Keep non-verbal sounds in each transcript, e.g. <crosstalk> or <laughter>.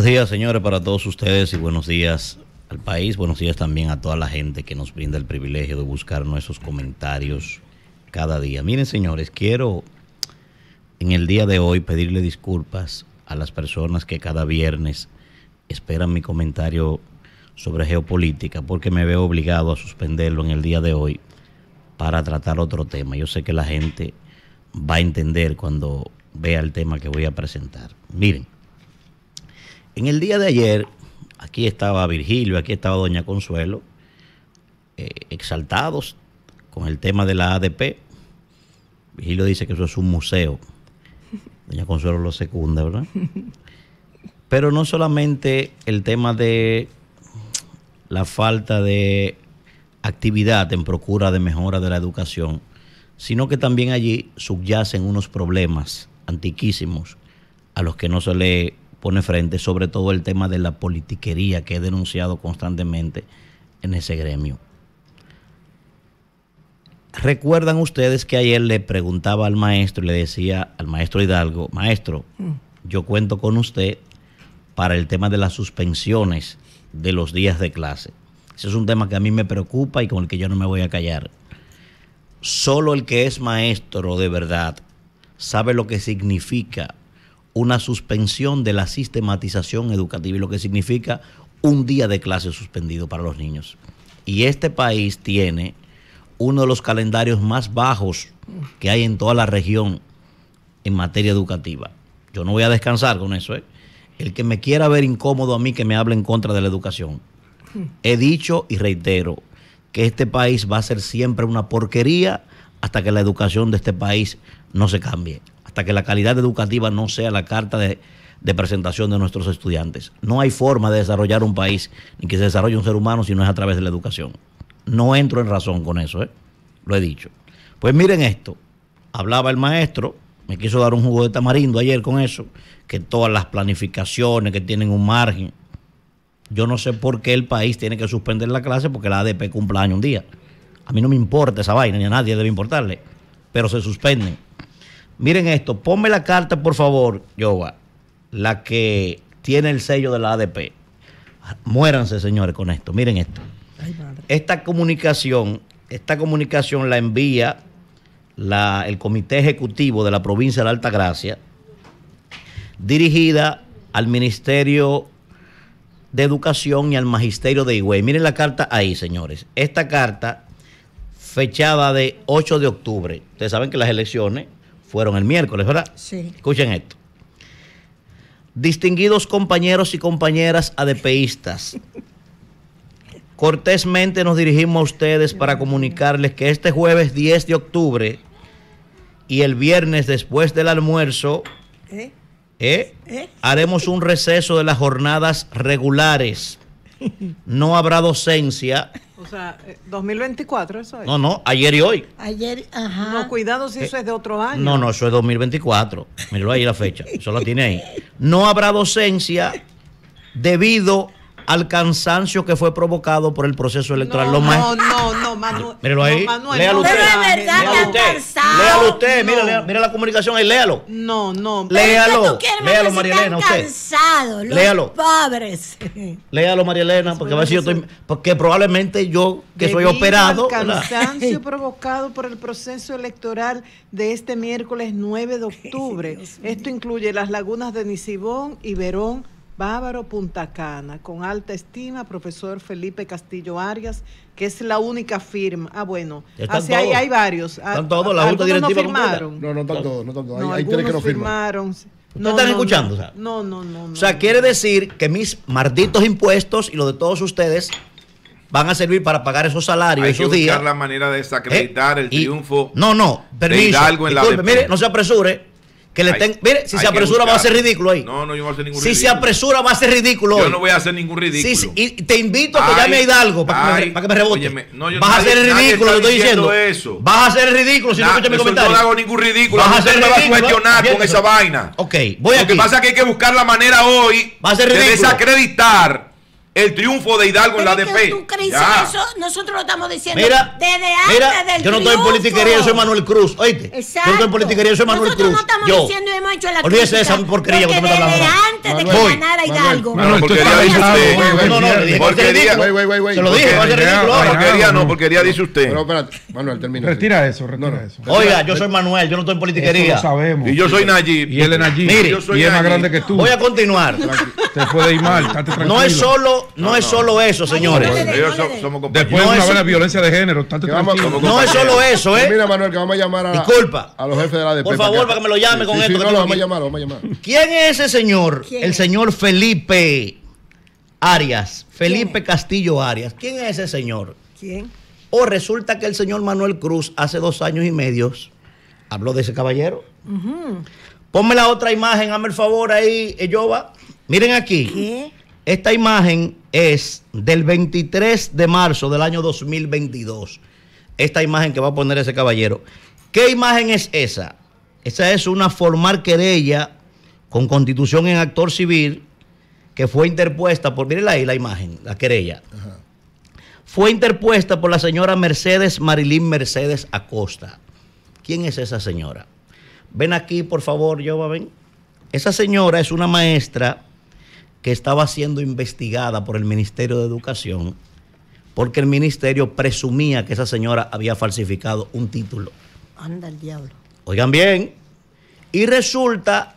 Buenos días, señores, para todos ustedes y buenos días al país. Buenos días también a toda la gente que nos brinda el privilegio de buscar nuestros comentarios cada día. Miren, señores, quiero en el día de hoy pedirle disculpas a las personas que cada viernes esperan mi comentario sobre geopolítica porque me veo obligado a suspenderlo en el día de hoy para tratar otro tema. Yo sé que la gente va a entender cuando vea el tema que voy a presentar. Miren, en el día de ayer, aquí estaba Virgilio, aquí estaba Doña Consuelo, eh, exaltados con el tema de la ADP. Virgilio dice que eso es un museo. Doña Consuelo lo secunda, ¿verdad? Pero no solamente el tema de la falta de actividad en procura de mejora de la educación, sino que también allí subyacen unos problemas antiquísimos a los que no se le pone frente, sobre todo el tema de la politiquería que he denunciado constantemente en ese gremio. Recuerdan ustedes que ayer le preguntaba al maestro y le decía al maestro Hidalgo, maestro, mm. yo cuento con usted para el tema de las suspensiones de los días de clase. Ese es un tema que a mí me preocupa y con el que yo no me voy a callar. Solo el que es maestro de verdad sabe lo que significa una suspensión de la sistematización educativa y lo que significa un día de clase suspendido para los niños. Y este país tiene uno de los calendarios más bajos que hay en toda la región en materia educativa. Yo no voy a descansar con eso. ¿eh? El que me quiera ver incómodo a mí que me hable en contra de la educación. He dicho y reitero que este país va a ser siempre una porquería hasta que la educación de este país no se cambie que la calidad educativa no sea la carta de, presentación de nuestros estudiantes. No hay forma de desarrollar un país ni que se desarrolle un ser humano si no es a través de la educación. No entro en razón con eso, ¿eh? lo he dicho. Pues miren esto, hablaba el maestro, me quiso dar un jugo de tamarindo ayer con eso, que todas las planificaciones que tienen un margen. Yo no sé por qué el país tiene que suspender la clase porque la ADP cumple año un día. A mí no me importa esa vaina, ni a nadie debe importarle, pero se suspenden miren esto, ponme la carta, por favor, yo la que tiene el sello de la ADP. Muéranse, señores, con esto. Miren esto. esta comunicación, esta comunicación la envía el Comité Ejecutivo de la Provincia de la Alta Gracia, dirigida al Ministerio de Educación y al Magisterio de Higüey. Miren la carta ahí, señores. Esta carta, fechada de 8 de octubre. Ustedes saben que las elecciones fueron el miércoles, ¿verdad? Sí. Escuchen esto. Distinguidos compañeros y compañeras ADPistas, <laughs> cortésmente nos dirigimos a ustedes para comunicarles que este jueves 10 de octubre y el viernes después del almuerzo ¿Eh? ¿eh? ¿Eh? haremos un receso de las jornadas regulares no habrá docencia. O sea, 2024 eh, eso es. No, no, ayer y hoy. Ayer, ajá. No, cuidado si eso es de otro año. No, no, eso es 2024. Míralo ahí la fecha, eso la tiene ahí. No habrá docencia debido al cansancio que fue provocado por el proceso electoral. no, no, ahí. léalo usted. Pero de verdad, léalo usted. Léalo Mira, la comunicación ahí, léalo. No, no. Léalo. Léalo, María Cansado, léalo. Pobres. Léalo, María Elena, porque, a yo estoy, porque probablemente yo, que soy operado. cansancio <laughs> <laughs> provocado por el proceso electoral de este miércoles 9 de <laughs> octubre. Esto incluye las lagunas de Nisibón y Verón Bávaro Punta Cana, con alta estima, profesor Felipe Castillo Arias, que es la única firma. Ah, bueno, así ah, hay varios. Ah, están todos, la ah, Junta Directiva. No, firmaron. no, no están todos, no están todos. No, que firmaron. no, están escuchando? No, no, no, O sea, quiere decir que mis malditos impuestos y los de todos ustedes van a servir para pagar esos salarios Hay esos que buscar días. la manera de desacreditar ¿Eh? el triunfo. no, no, permiso. Disculpe, mire, no se apresure. Que le ten... Mire, si se apresura va a ser ridículo ahí. No, no, yo no voy a hacer ningún ridículo. Si se apresura va a ser ridículo hoy. Yo no voy a hacer ningún ridículo. y te invito a que ay, llame a Hidalgo para que, me, para que me rebote. no, vas a ser ridículo, lo estoy diciendo. Vas a ser ridículo si no escuchas mi comentario. Yo no hago ningún ridículo. Vas a ser ridículo. Me va a cuestionar con esa vaina. Ok, voy a Lo que pasa es que hay que buscar la manera hoy va a ser ridículo. de desacreditar el triunfo de Hidalgo en la ADP. ¿Tú crees ya. eso? Nosotros lo estamos diciendo mira, desde antes mira, del Yo no estoy en politiquería, yo soy Manuel Cruz. Oíste. Exacto. Yo no estoy en politiquería, yo soy Manuel Cruz. Nosotros no estamos yo. diciendo y hemos hecho la Olvídese de esa porquería que me estás hablando. antes Manuel, de que voy, ganara Hidalgo. Manuel, Manuel, porquería No, no, no. Porquería. Se lo dije, va a ser Porquería no, porquería dice usted. Pero espérate, Manuel, termina. Retira eso, retira eso. Oiga, yo soy Manuel, yo no estoy en politiquería. sabemos. Y yo soy Nayib. Y él es Nayib. Mire. Y es más grande que tú. Voy a continuar. Te puede ir mal, No es solo no, es solo eso, señores. Después de una buena violencia de género, tanto No es solo eso, ¿eh? Mira, Manuel, que vamos a llamar a, Disculpa. a los jefes de la DP. Por favor, para que me lo llame con esto. No, vamos a llamar, vamos a llamar. ¿Quién es ese señor? El señor Felipe Arias. Felipe Castillo Arias. ¿Quién es ese señor? ¿Quién? O resulta que el señor Manuel Cruz hace dos años y medio habló de ese caballero. Ponme la otra imagen, hazme el favor ahí, Yoba. Miren aquí. ¿Qué? Esta imagen es del 23 de marzo del año 2022. Esta imagen que va a poner ese caballero. ¿Qué imagen es esa? Esa es una formal querella con constitución en actor civil que fue interpuesta por, miren ahí la imagen, la querella. Fue interpuesta por la señora Mercedes Marilín Mercedes Acosta. ¿Quién es esa señora? Ven aquí, por favor, va, ven. Esa señora es una maestra que estaba siendo investigada por el Ministerio de Educación porque el ministerio presumía que esa señora había falsificado un título. Anda el diablo. Oigan bien. Y resulta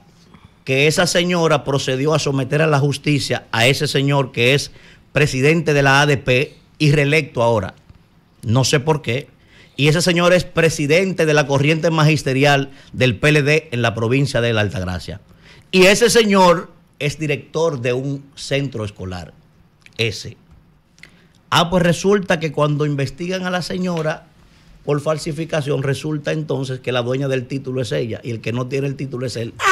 que esa señora procedió a someter a la justicia a ese señor que es presidente de la ADP y reelecto ahora. No sé por qué. Y ese señor es presidente de la corriente magisterial del PLD en la provincia de la Altagracia. Y ese señor es director de un centro escolar, ese. Ah, pues resulta que cuando investigan a la señora por falsificación, resulta entonces que la dueña del título es ella y el que no tiene el título es él. <laughs>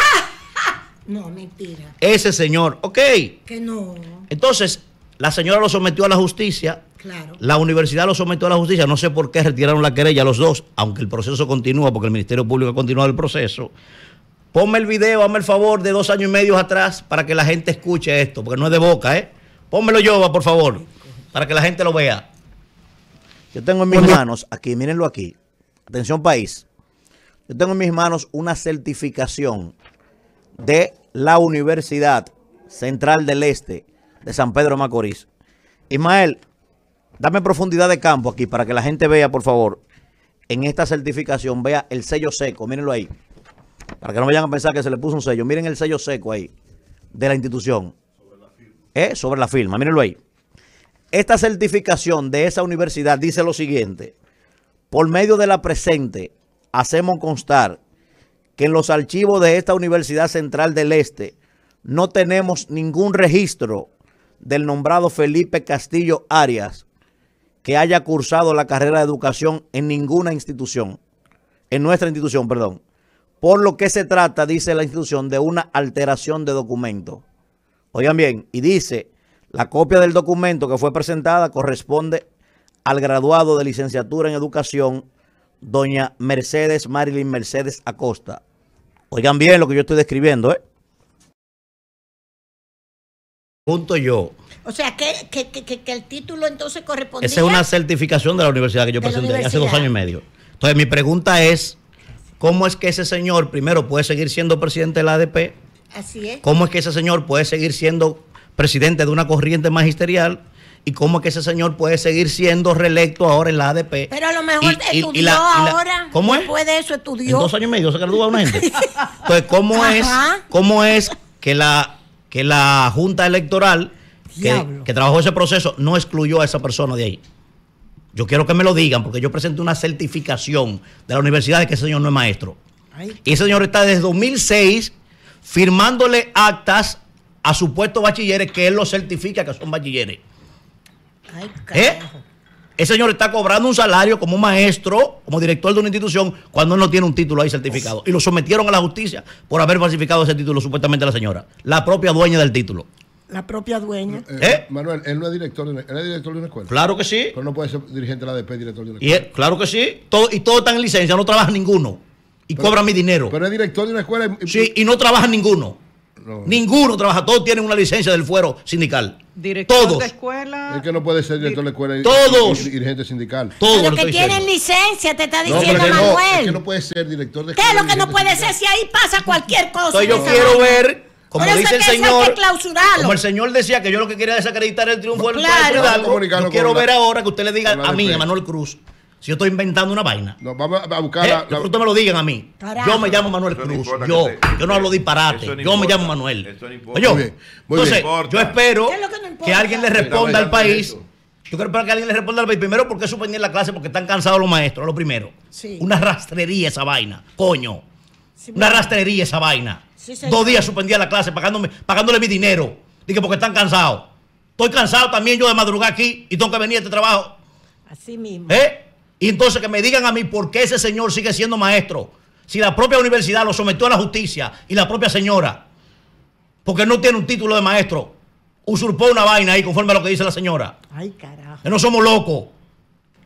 No, mentira. Ese señor, ok. Que no. Entonces, la señora lo sometió a la justicia. Claro. La universidad lo sometió a la justicia. No sé por qué retiraron la querella los dos, aunque el proceso continúa, porque el Ministerio Público ha continuado el proceso. Ponme el video, hazme el favor de dos años y medio atrás para que la gente escuche esto, porque no es de boca, ¿eh? Pónmelo yo, por favor, para que la gente lo vea. Yo tengo en mis manos, aquí, mírenlo aquí. Atención país. Yo tengo en mis manos una certificación de la Universidad Central del Este de San Pedro Macorís. Ismael, dame profundidad de campo aquí para que la gente vea, por favor, en esta certificación, vea el sello seco, mírenlo ahí. Para que no vayan a pensar que se le puso un sello. Miren el sello seco ahí de la institución. Sobre eh, la firma. Sobre la firma. Mírenlo ahí. Esta certificación de esa universidad dice lo siguiente. Por medio de la presente, hacemos constar que en los archivos de esta Universidad Central del Este no tenemos ningún registro del nombrado Felipe Castillo Arias que haya cursado la carrera de educación en ninguna institución, en nuestra institución, perdón por lo que se trata, dice la institución, de una alteración de documento. Oigan bien, y dice, la copia del documento que fue presentada corresponde al graduado de licenciatura en educación, doña Mercedes Marilyn Mercedes Acosta. Oigan bien lo que yo estoy describiendo, ¿eh? Punto yo. O sea, que, el título entonces corresponde. Esa es una certificación de la universidad que yo presenté hace dos años y medio. Entonces, mi pregunta es ¿Cómo es que ese señor primero puede seguir siendo presidente de la ADP? Así es. ¿Cómo es que ese señor puede seguir siendo presidente de una corriente magisterial? ¿Y cómo es que ese señor puede seguir siendo reelecto ahora en la ADP? Pero a lo mejor estudió ahora. ¿Cómo es? Después de eso estudió. En dos años y medio se quedó una <laughs> Entonces, ¿cómo es, ¿cómo es que la, que la Junta Electoral que, trabajó ese proceso no excluyó a esa persona de ahí? Yo quiero que me lo digan porque yo presento una certificación de la universidad de que ese señor no es maestro. Y ese señor está desde 2006 firmándole actas a supuestos bachilleres que él los certifica que son bachilleres. Ay, ¿Eh? Ese señor está cobrando un salario como maestro, como director de una institución, cuando él no tiene un título ahí certificado. Y lo sometieron a la justicia por haber falsificado ese título, supuestamente la señora, la propia dueña del título la propia dueña. Eh, ¿Eh? Manuel, él no es director de una, él es director de una escuela. Claro que sí. Pero no puede ser dirigente de la DP, director de una escuela. claro que sí. Todo, y todos están en licencia, no trabaja ninguno. Y cobra mi dinero. Pero es director de una escuela. sí, y no trabaja ninguno. Ninguno trabaja, todos tienen una licencia del fuero sindical. Director todos. de escuela. Es que no puede ser director de escuela todos. y, dirigente sindical. Todos. Pero que tienen licencia, te está diciendo Manuel. es que no puede ser director de escuela. ¿Qué es lo que no puede ser si ahí pasa cualquier cosa? Entonces, yo quiero ver como dice el Señor, como el Señor decía que yo lo que quería desacreditar el triunfo del claro. yo quiero ver ahora que usted le diga a mí, a Manuel Cruz, si yo estoy inventando una vaina. No, vamos a buscar. Eh, me lo digan a mí. Yo me llamo Manuel Cruz. yo, yo no hablo disparate. yo me llamo Manuel. yo espero que, alguien le responda al país. Yo quiero esperar que alguien le responda al país. Primero, ¿por qué suspendieron la clase? Porque están cansados los maestros, lo primero. Una rastrería esa vaina. Coño. una rastrería esa vaina. Dos días suspendía la clase pagándome, pagándole mi dinero. Dije, porque están cansados. Estoy cansado también yo de madrugar aquí y tengo que venir a este trabajo. Así mismo. ¿Eh? Y entonces que me digan a mí por qué ese señor sigue siendo maestro. Si la propia universidad lo sometió a la justicia y la propia señora, porque no tiene un título de maestro, usurpó una vaina ahí conforme a lo que dice la señora. Ay, carajo. Que no somos locos.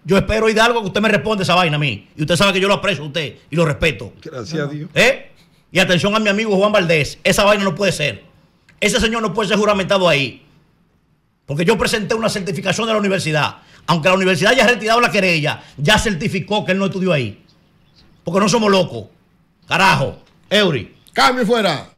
Yo espero, Hidalgo, que usted me responda esa vaina a mí. Y usted sabe que yo lo aprecio a usted y lo respeto. Gracias a Dios. ¿Eh? Y atención a mi amigo Juan Valdés, esa vaina no puede ser. Ese señor no puede ser juramentado ahí. Porque yo presenté una certificación de la universidad. Aunque la universidad haya retirado la querella, ya certificó que él no estudió ahí. Porque no somos locos. Carajo. Eury. Cambio fuera.